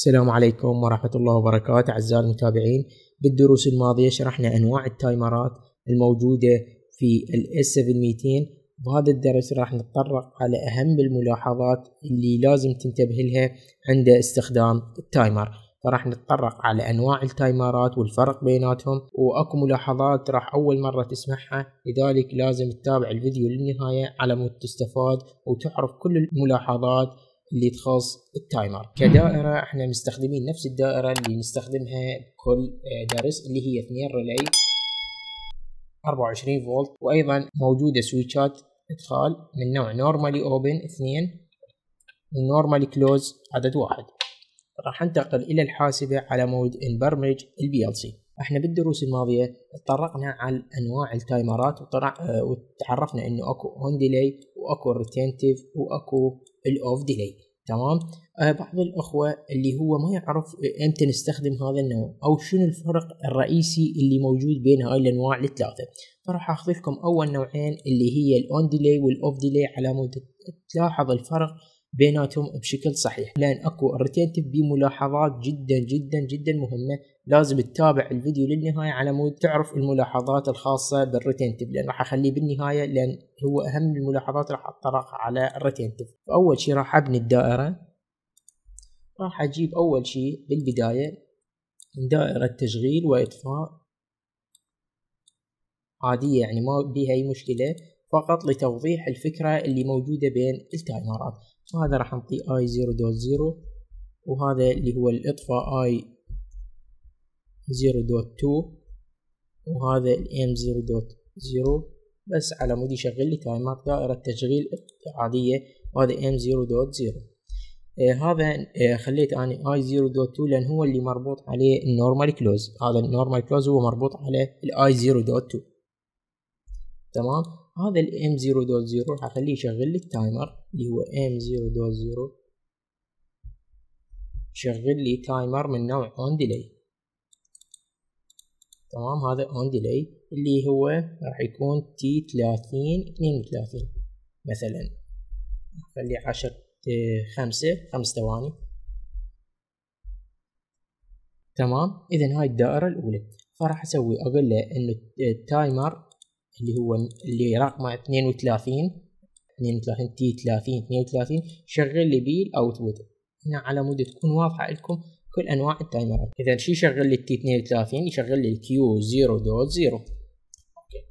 السلام عليكم ورحمة الله وبركاته أعزائي المتابعين بالدروس الماضية شرحنا أنواع التايمرات الموجودة في الـ s 7200 بهذا الدرس راح نتطرق على أهم الملاحظات اللي لازم تنتبه لها عند استخدام التايمر فراح نتطرق على أنواع التايمرات والفرق بيناتهم وأكو ملاحظات راح أول مرة تسمعها لذلك لازم تتابع الفيديو للنهاية على مود تستفاد وتعرف كل الملاحظات اللي تخص التايمر كدائرة احنا مستخدمين نفس الدائرة اللي نستخدمها بكل آه، درس اللي هي 2 ريلي 24 فولت وايضا موجودة سويتشات ادخال من نوع نورمالي اوبن 2 ونورمالي كلوز عدد واحد راح انتقل الى الحاسبة على مود نبرمج البي ال سي احنا بالدروس الماضية تطرقنا على انواع التايمرات آه، وتعرفنا انه اكو اون ديلي واكو ريتينتيف واكو الاوف ديلي تمام آه بعض الاخوة اللي هو ما يعرف امتى آه، نستخدم هذا النوع او شنو الفرق الرئيسي اللي موجود بين هاي الانواع الثلاثة فراح اخذ لكم اول نوعين اللي هي الاون ديلي والاوف ديلي على مود تلاحظ الفرق بيناتهم بشكل صحيح لان اكو ريتيتف ملاحظات جدا جدا جدا مهمه لازم تتابع الفيديو للنهايه على مود تعرف الملاحظات الخاصه بالريتينتف لان راح اخليه بالنهايه لان هو اهم الملاحظات راح اطرقها على الريتينتف فاول شيء راح ابني الدائره راح اجيب اول شيء بالبدايه دائره تشغيل واطفاء عاديه يعني ما بيها اي مشكله فقط لتوضيح الفكره اللي موجوده بين التايمرات هذا راح نعطيه اي 0.0 وهذا اللي هو الاطفاء اي 0.2 وهذا الام 0.0 بس على مود يشغل لي تايمات دائره تشغيل عاديه وهذا ام إيه، 0.0 هذا إيه، خليت اني اي 0.2 لان هو اللي مربوط عليه النورمال كلوز هذا النورمال كلوز هو مربوط على الاي 0 تمام هذا الام m0.0 راح اخليه يشغل لي التايمر اللي هو ام 00 شغل لي تايمر من نوع اون ديلي تمام هذا اون ديلي اللي هو راح يكون تي 30 32 مثلا خلي 10 5 5 ثواني تمام اذا هاي الدائره الاولى فراح اسوي اقول له انه التايمر اللي هو اللي رقمه 32 32 تي 30 32 شغل لي بيه الاوتبوت هنا على مود تكون واضحه لكم كل انواع التايمرات اذا شي يشغل لي تي 32 يشغل لي الكيو 0 دوت 0 اوكي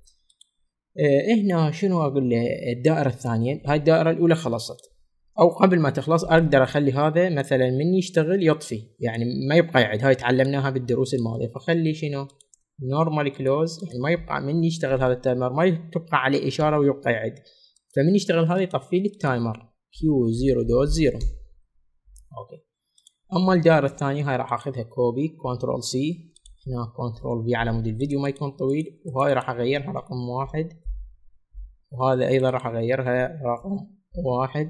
آه هنا شنو اقول له الدائره الثانيه هاي الدائره الاولى خلصت او قبل ما تخلص اقدر اخلي هذا مثلا من يشتغل يطفي يعني ما يبقى يعد هاي تعلمناها بالدروس الماضيه فخلي شنو نورمال كلوز يعني ما يبقى من يشتغل هذا التايمر ما تبقى عليه اشاره ويبقى يعد فمن يشتغل هذا يطفي لي التايمر كيو زيرو دوت زيرو اوكي اما الدائره الثانيه هاي راح اخذها كوبي كنترول سي هنا كنترول في على مود الفيديو ما يكون طويل وهاي راح اغيرها رقم واحد وهذا ايضا راح اغيرها رقم واحد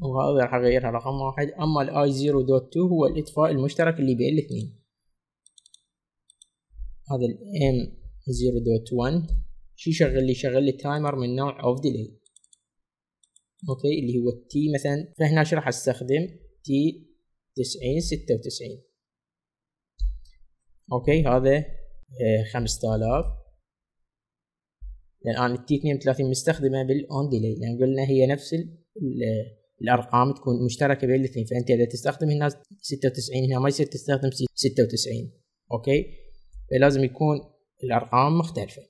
وهذا راح اغيرها رقم واحد اما الاي زيرو دوت تو هو الاطفاء المشترك اللي بين الاثنين هذا ال M0.1 شو يشغل لي؟ يشغل لي تايمر من نوع اوف ديلي اوكي اللي هو T مثلا فهنا شو راح استخدم؟ T 90 96 اوكي هذا 5000 آه، الان T 32 مستخدمه بالاون ديلي لان قلنا هي نفس الارقام تكون مشتركه بين الاثنين فانت اذا تستخدم هنا 96 هنا ما يصير تستخدم 96 اوكي إيه، لازم يكون الارقام مختلفه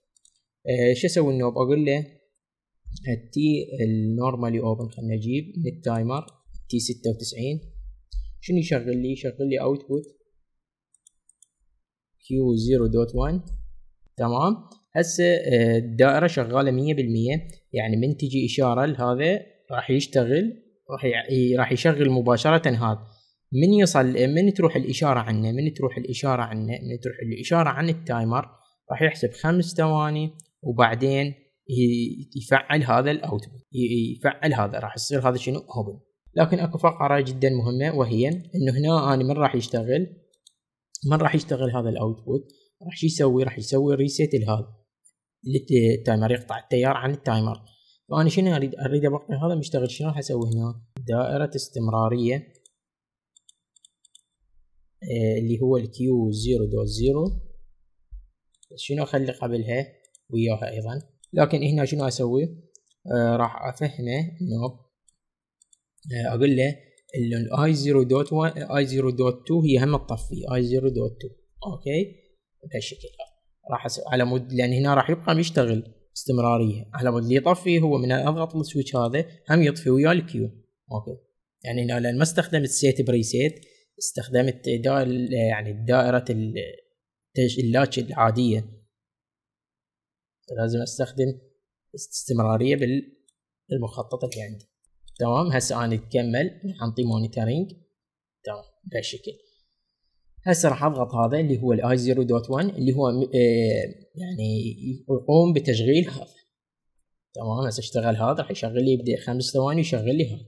إيه، شو اسوي النوب اقول له التي النورمالي اوبن خلنا نجيب من التايمر تي ستة وتسعين شنو يشغل لي يشغل لي اوتبوت كيو زيرو دوت وان تمام هسه إيه، الدائرة شغالة مية بالمية يعني من تجي إشارة لهذا راح يشتغل راح راح يشغل مباشرة هذا من يصل من تروح الاشاره عنه من تروح الاشاره عنه من تروح الاشاره عن التايمر راح يحسب خمس ثواني وبعدين يفعل هذا الاوتبوت يفعل هذا راح يصير هذا شنو هوبن لكن اكو فقره جدا مهمه وهي انه هنا انا من راح يشتغل من راح يشتغل هذا الاوتبوت راح شو يسوي راح يسوي ريسيت لهذا التايمر يقطع التيار عن التايمر فانا شنو اريد اريد ابقي هذا مشتغل شنو راح اسوي هنا دائره استمراريه آه، اللي هو الكيو Q0.0 شنو اخلي قبلها وياها ايضا لكن هنا شنو اسوي آه راح افهمه انه آه، اقول له الاي 0.1 اي 0.2 هي هم تطفي اي 0.2 اوكي بهالشكل راح أس... على مود لان هنا راح يبقى مشتغل استمراريه على مود اللي يطفي هو من اضغط السويتش هذا هم يطفي وياه الكيو اوكي يعني هنا لان ما استخدمت سيت بريسيت استخدمت دائرة يعني دائرة اللاتش العادية لازم استخدم استمرارية بالمخطط اللي عندي تمام هسه انا اكمل انطي مونيتورينج تمام بهالشكل هسه راح اضغط هذا اللي هو الاي 0.1 اللي هو آه، يعني يقوم بتشغيل هذا تمام هسه اشتغل هذا راح يشغل لي يبدا خمس ثواني يشغل لي هذا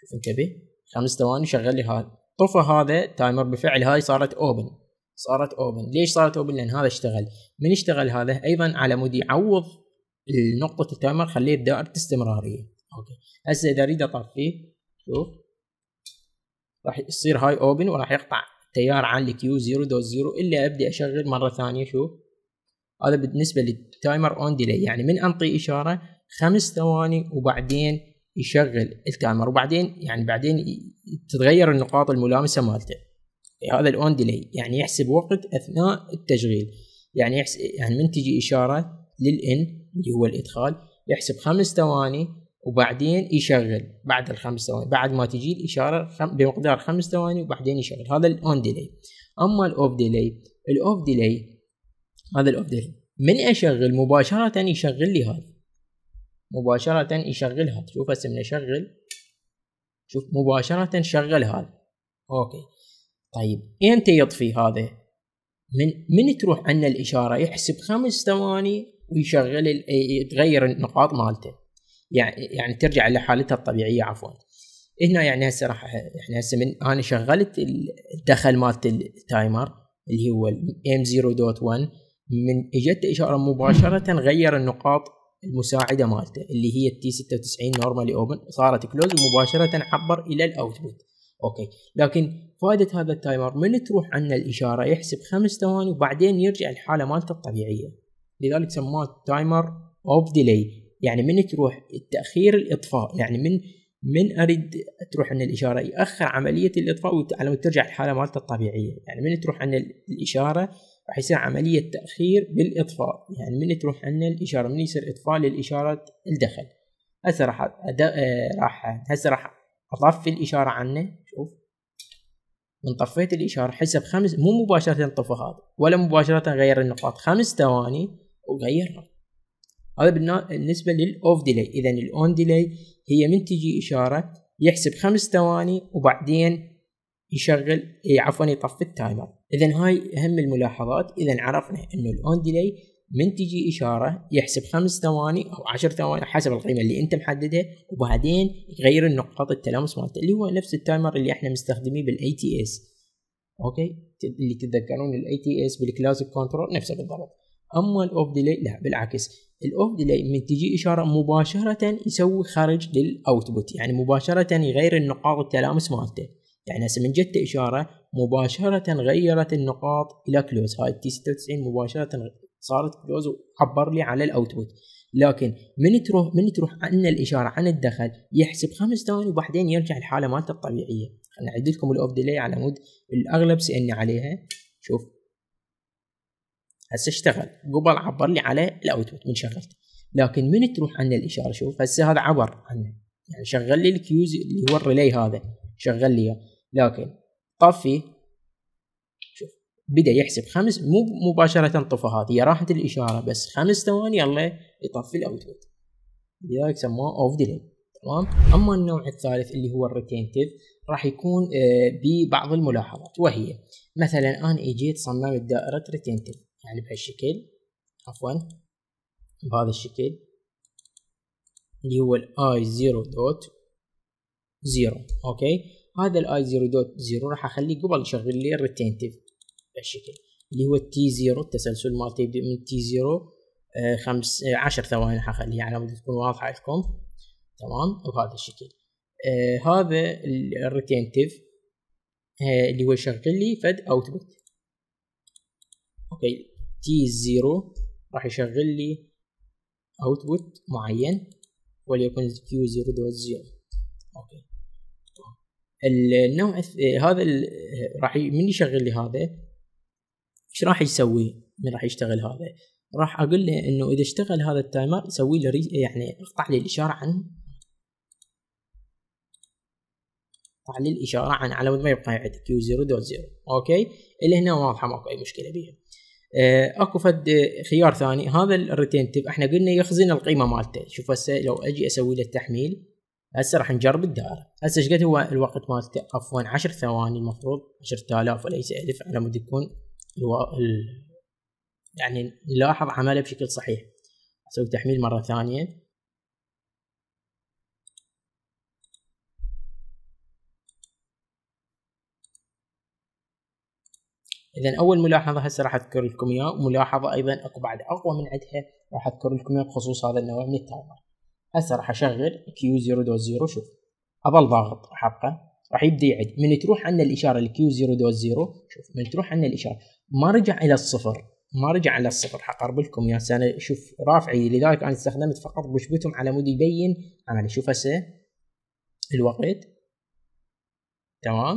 شوف انتبه خمس ثواني يشغل لي هذا طفى هذا تايمر بفعل هاي صارت اوبن صارت اوبن ليش صارت اوبن لان هذا اشتغل من اشتغل هذا ايضا على مود يعوض نقطة التايمر خليه بدائرة استمرارية اوكي هسه اذا اريد اطفيه شوف راح يصير هاي اوبن وراح يقطع تيار عن الكيو 0 دوت 0 الا ابدي اشغل مرة ثانية شوف هذا بالنسبة للتايمر اون ديلي يعني من انطي اشارة خمس ثواني وبعدين يشغل التايمر وبعدين يعني بعدين تتغير النقاط الملامسه مالته يعني هذا الاون ديلي يعني يحسب وقت اثناء التشغيل يعني يحسب يعني من تجي اشاره للان اللي هو الادخال يحسب خمس ثواني وبعدين يشغل بعد الخمس ثواني بعد ما تجي الاشاره بمقدار خمس ثواني وبعدين يشغل هذا الاون ديلي اما الاوف ديلي الاوف ديلي هذا الاوف ديلي من اشغل مباشره يشغل لي هذا مباشرة يشغلها تشوف هسه من يشغل شوف مباشرة شغل هذا اوكي طيب امتى يطفي هذا من من تروح عنا الاشارة يحسب خمس ثواني ويشغل تغير النقاط مالته يعني يعني ترجع لحالتها الطبيعية عفوا هنا يعني هسه راح احنا يعني هسه من انا شغلت الدخل مالت التايمر اللي هو ام 0.1 من اجت اشارة مباشرة غير النقاط المساعده مالته اللي هي التي 96 نورمالي اوبن صارت كلوز ومباشره عبر الى الاوتبوت اوكي لكن فائده هذا التايمر من تروح عنا الاشاره يحسب خمس ثواني وبعدين يرجع الحاله مالته الطبيعيه لذلك سماه تايمر اوف ديلي يعني من تروح التاخير الاطفاء يعني من من اريد تروح عن الاشاره ياخر عمليه الاطفاء على ما ترجع الحاله مالته الطبيعيه يعني من تروح عن الاشاره راح يصير عملية تأخير بالإطفاء يعني من تروح عنا الإشارة من يصير إطفاء للإشارة الدخل هسه راح أد... آه، راح هسه راح أطفي الإشارة عنا شوف من طفيت الإشارة حسب خمس مو مباشرة طفى هذا ولا مباشرة غير النقاط خمس ثواني وغيرها هذا بالنسبة للأوف ديلي إذا الأون ديلي هي من تجي إشارة يحسب خمس ثواني وبعدين يشغل إيه، عفوا يطفي التايمر اذا هاي اهم الملاحظات اذا عرفنا انه الاون ديلي من تجي اشاره يحسب خمس ثواني او عشر ثواني حسب القيمه اللي انت محددها وبعدين يغير النقاط التلامس مالته اللي هو نفس التايمر اللي احنا مستخدميه بالاي تي اس اوكي اللي تتذكرون الاي تي اس بالكلاسيك كنترول نفسه بالضبط اما الاوف ديلي لا بالعكس الاوف ديلي من تجي اشاره مباشره يسوي خرج للاوتبوت يعني مباشره يغير النقاط التلامس مالته يعني هسه من جت إشارة مباشرة غيرت النقاط إلى كلوز هاي تي 96 مباشرة صارت كلوز وعبر لي على الاوتبوت لكن من تروح من تروح عن الاشاره عن الدخل يحسب خمس ثواني وبعدين يرجع الحاله مالته الطبيعيه خلينا اعد لكم الاوف ديلي على مود الاغلب سالني عليها شوف هسه اشتغل قبل عبر لي على الاوتبوت من شغلت لكن من تروح عن الاشاره شوف هسه هذا عبر عنه يعني شغل لي الكيوز اللي هو الريلي هذا شغل لي اياه لكن طفي شوف بدا يحسب خمس مو مباشره طفى هذه راحت الاشاره بس خمس ثواني الله يطفي الاوتبوت لذلك سموه اوف ديلي تمام اما النوع الثالث اللي هو الريتينتيف راح يكون آه، ببعض الملاحظات وهي مثلا انا اجيت صممت دائره ريتينتيف يعني بهالشكل عفوا بهذا الشكل اللي هو الاي 0.0 اوكي هذا الاي 0.0 دوت راح اخليه قبل يشغل لي الريتينتيف بهالشكل اللي هو التي 0 التسلسل مالته يبدا من تي 0 آه، خمس آه، عشر ثواني راح اخليه على مود تكون واضحه لكم تمام بهذا الشكل آه هذا الريتينتيف آه اللي هو يشغل لي فد اوتبوت اوكي تي 0 راح يشغل لي اوتبوت معين وليكن كيو 0 دوت اوكي النوع إيه، هذا راح من يشغل لي هذا ايش راح يسوي من راح يشتغل هذا راح اقول له انه اذا اشتغل هذا التايمر سوي له يعني اقطع لي الاشاره عن اقطع لي الاشاره عن على ما يبقى عندك كيو 0 اوكي اللي هنا واضحه ماكو اي مشكله بيها إيه، اكو فد خيار ثاني هذا الريتنتيف احنا قلنا يخزن القيمه مالته شوف هسه لو اجي اسوي له تحميل هسه راح نجرب الدائره هسه ايش قد هو الوقت مالته عفوا 10 ثواني المفروض 10000 وليس 1000 على مود يكون الو... ال... يعني نلاحظ عمله بشكل صحيح اسوي تحميل مره ثانيه اذا اول ملاحظه هسه راح اذكر لكم اياها وملاحظه ايضا اكو بعد اقوى من عندها راح اذكر لكم اياها بخصوص هذا النوع من التايمر هسه راح اشغل كيو 0 دوت 0 شوف اظل ضاغط حقه راح يبدا يعد من تروح عنا الاشاره الكيو 0 دوت 0 شوف من تروح عنا الاشاره ما رجع الى الصفر ما رجع على الصفر حقرب لكم يا انا شوف رافعي لذلك انا استخدمت فقط بشبتهم على مود يبين عملي شوف هسه الوقت تمام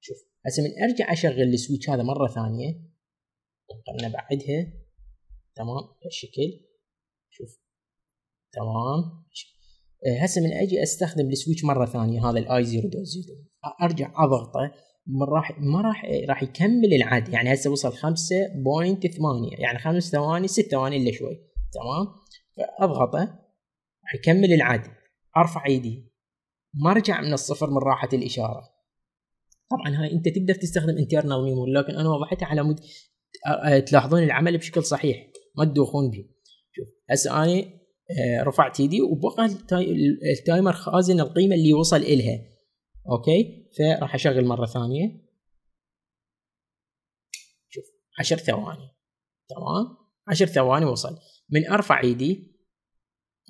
شوف هسه من ارجع اشغل السويتش هذا مره ثانيه خلنا نبعدها تمام بهالشكل شوف تمام إيه، هسه من اجي استخدم السويتش مره ثانيه هذا الاي 0 دوت 0 ارجع اضغطه ما راح ما راح إيه، راح يكمل العد يعني هسه وصل 5.8 يعني 5 ثواني 6 ثواني الا شوي تمام فاضغطه راح يكمل العد ارفع ايدي ما رجع من الصفر من راحه الاشاره طبعا هاي انت تقدر تستخدم انترنال ميموري لكن انا وضحتها على مود تلاحظون العمل بشكل صحيح ما تدوخون به شوف هسه انا آه، رفعت ايدي وبقى التايمر خازن القيمه اللي وصل الها اوكي فراح اشغل مره ثانيه شوف 10 ثواني تمام 10 ثواني وصل من ارفع ايدي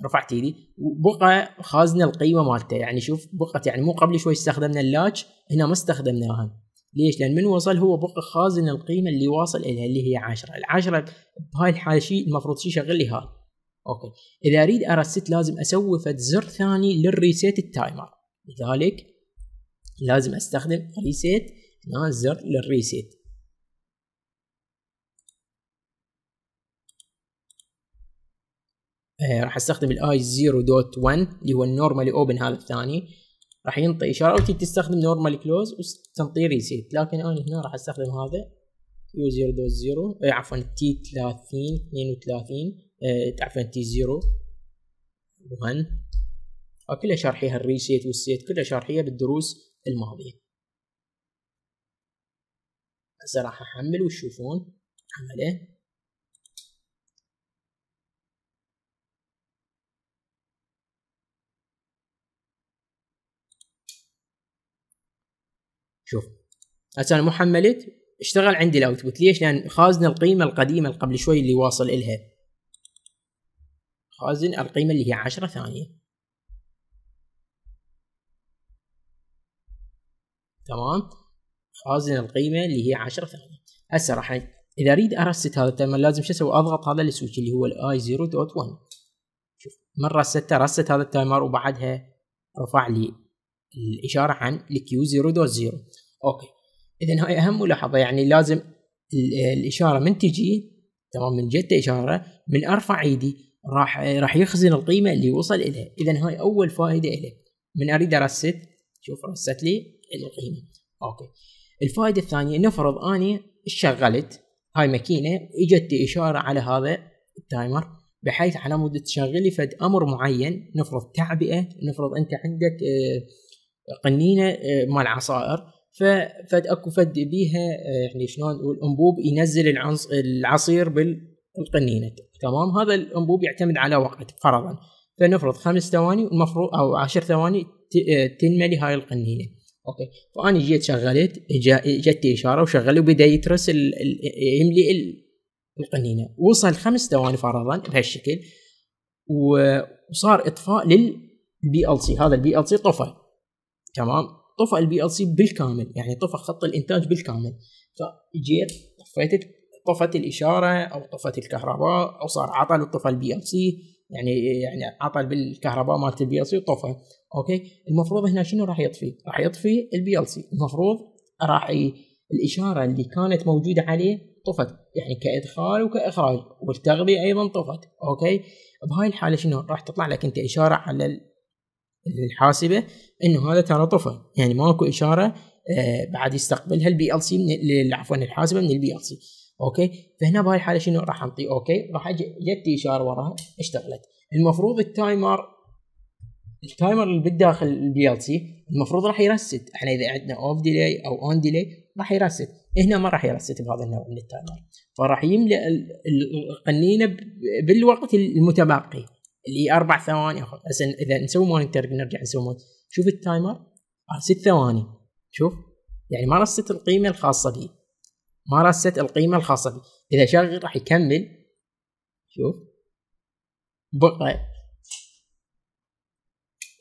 رفعت ايدي وبقى خازن القيمه مالته يعني شوف بقت يعني مو قبل شوي استخدمنا اللاتش هنا ما استخدمناها ليش؟ لان من وصل هو بقى خازن القيمه اللي واصل الها اللي هي 10 العشرة بهاي الحاله شيء المفروض شيء يشغل لي هذا اوكي اذا اريد ارست لازم اسوي فد زر ثاني للريسيت التايمر لذلك لازم استخدم ريسيت هنا زر للريسيت آه راح استخدم الاي 0.1 اللي هو النورمالي اوبن هذا الثاني راح ينطي اشاره وتجي تستخدم نورمال كلوز وتنطي ريسيت لكن انا هنا راح استخدم هذا يو 0.0 آه، عفوا تي 30 32 آه، تعرفون تي زيرو 1 وكلها آه، شارحيها الريسيت والسيت كلها شارحيها بالدروس الماضية هسه راح احمل وتشوفون عمله شوف هسه انا مو حملت اشتغل عندي الاوتبوت ليش؟ لان خازن القيمه القديمه اللي قبل شوي اللي واصل الها خازن القيمة اللي هي عشرة ثانية تمام خازن القيمة اللي هي عشرة ثانية هسه راح اذا اريد ارست هذا التايمر لازم شو اسوي اضغط هذا السويتش اللي هو الاي 0.1 شوف من رسته رست هذا التايمر وبعدها رفع لي الاشارة عن الكيو 0.0 اوكي اذا هاي اهم ملاحظة يعني لازم الاشارة من تجي تمام من جت اشارة من ارفع ايدي راح راح يخزن القيمه اللي وصل اليها اذا هاي اول فائده له من اريد ارست شوف رست لي القيمه اوكي الفائده الثانيه نفرض اني شغلت هاي ماكينه اجت اشاره على هذا التايمر بحيث على مود تشغلي فد امر معين نفرض تعبئه نفرض انت عندك آه، قنينه آه، مال عصائر فد اكو فد بيها آه، يعني شلون نقول انبوب ينزل العصير بال القنينة تمام هذا الانبوب يعتمد على وقتك فرضا فنفرض خمس ثواني المفروض او عشر ثواني تنملي هاي القنينه اوكي فانا جيت شغلت جت اشاره وشغل وبدا يترس يملي القنينه وصل خمس ثواني فرضا بهالشكل وصار اطفاء للبي ال سي هذا البي ال سي طفى تمام طفى البي ال سي بالكامل يعني طفى خط الانتاج بالكامل فجيت طفيت طفت الاشاره او طفت الكهرباء او صار عطل وطفى البي ال سي يعني يعني عطل بالكهرباء مالت البي ال سي وطفى اوكي المفروض هنا شنو راح يطفي؟ راح يطفي البي ال سي المفروض راح ي... الاشاره اللي كانت موجوده عليه طفت يعني كادخال وكاخراج والتغذيه ايضا طفت اوكي بهاي الحاله شنو راح تطلع لك انت اشاره على الحاسبه انه هذا ترى طفى يعني ماكو اشاره آه بعد يستقبلها البي ال سي عفوا الحاسبه من البي ال سي اوكي فهنا بهاي الحاله شنو راح انطي اوكي راح اجي جتي اشاره وراها اشتغلت المفروض التايمر التايمر اللي بالداخل البي ال سي المفروض راح يرسد احنا اذا عندنا اوف ديلي او اون ديلي راح يرسد هنا ما راح يرسد بهذا النوع من التايمر فراح يملا القنينه بالوقت المتبقي اللي اربع ثواني هسه اذا نسوي مونيتر نرجع نسوي مونيتورنج شوف التايمر آه، ست ثواني شوف يعني ما رست القيمه الخاصه بي ما رست القيمه الخاصه بي اذا شغل راح يكمل شوف بقى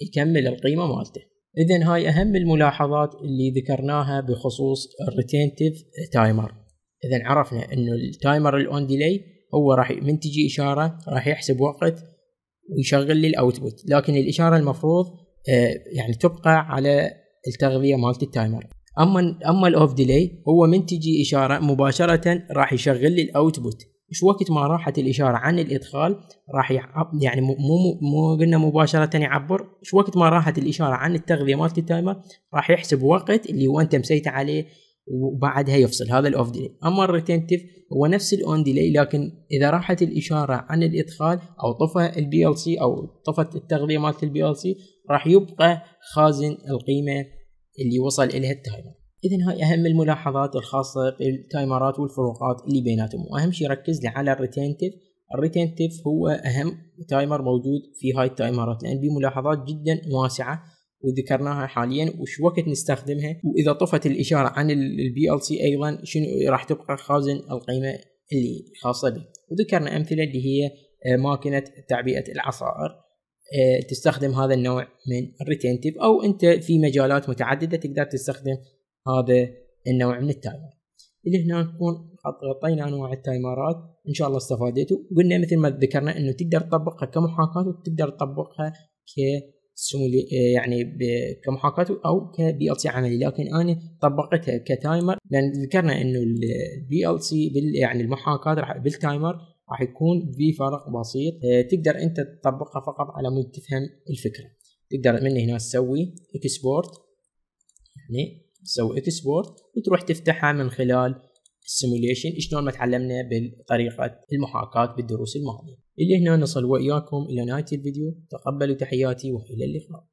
يكمل القيمه مالته اذا هاي اهم الملاحظات اللي ذكرناها بخصوص الريتينتيف تايمر اذا عرفنا انه التايمر الاون ديلي هو راح من تجي اشاره راح يحسب وقت ويشغل لي الاوتبوت لكن الاشاره المفروض آه، يعني تبقى على التغذيه مالت التايمر اما اما الاوف ديلي هو من تجي اشاره مباشره راح يشغل لي الاوتبوت شو وقت ما راحت الاشاره عن الادخال راح يعني مو مو قلنا مباشره يعبر شو وقت ما راحت الاشاره عن التغذيه مالت التايمر راح يحسب وقت اللي هو انت مسيت عليه وبعدها يفصل هذا الاوف ديلي اما الريتنتيف هو نفس الاون ديلي لكن اذا راحت الاشاره عن الادخال او طفى البي ال سي او طفت التغذيه مالت البي ال سي راح يبقى خازن القيمه اللي وصل إليها التايمر إذا هاي أهم الملاحظات الخاصة بالتايمرات والفروقات اللي بيناتهم وأهم شيء ركز لي على الريتينتيف الريتينتيف هو أهم تايمر موجود في هاي التايمرات لأن بملاحظات جدا واسعة وذكرناها حاليا وش وقت نستخدمها وإذا طفت الإشارة عن البي ال سي أيضا شنو راح تبقى خازن القيمة اللي خاصة به وذكرنا أمثلة اللي هي آه، ماكينة تعبئة العصائر آه، تستخدم هذا النوع من الريتينتيف او انت في مجالات متعدده تقدر تستخدم هذا النوع من التايمر اللي هنا نكون غطينا انواع التايمرات ان شاء الله استفادتوا قلنا مثل ما ذكرنا انه تقدر تطبقها كمحاكاه وتقدر تطبقها ك آه، يعني كمحاكاه او كبي ال سي عملي لكن انا طبقتها كتايمر لان ذكرنا انه البي ال سي يعني المحاكاه بالتايمر راح يكون في فرق بسيط آه، تقدر انت تطبقها فقط على مود تفهم الفكره تقدر من هنا تسوي اكسبورت يعني تسوي اكسبورت وتروح تفتحها من خلال السيموليشن شلون ما تعلمنا بطريقه المحاكاه بالدروس الماضيه اللي هنا نصل وإياكم إلى نهاية الفيديو تقبلوا تحياتي وإلى اللقاء